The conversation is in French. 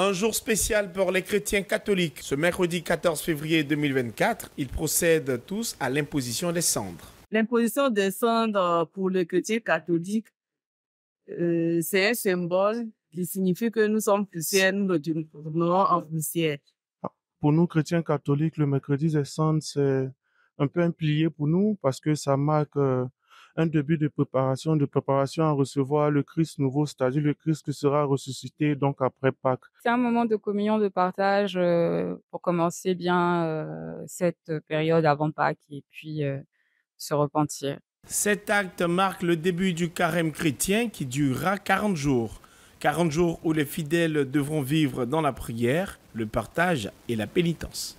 Un jour spécial pour les chrétiens catholiques. Ce mercredi 14 février 2024, ils procèdent tous à l'imposition des cendres. L'imposition des cendres pour les chrétiens catholiques, euh, c'est un symbole qui signifie que nous sommes chrétiens, nous le tournons en poussière. Ah, pour nous, chrétiens catholiques, le mercredi des cendres, c'est un peu un plié pour nous parce que ça marque euh, un début de préparation, de préparation à recevoir le Christ nouveau, c'est-à-dire le Christ qui sera ressuscité donc après Pâques. C'est un moment de communion, de partage euh, pour commencer bien euh, cette période avant Pâques et puis euh, se repentir. Cet acte marque le début du carême chrétien qui durera 40 jours. 40 jours où les fidèles devront vivre dans la prière, le partage et la pénitence.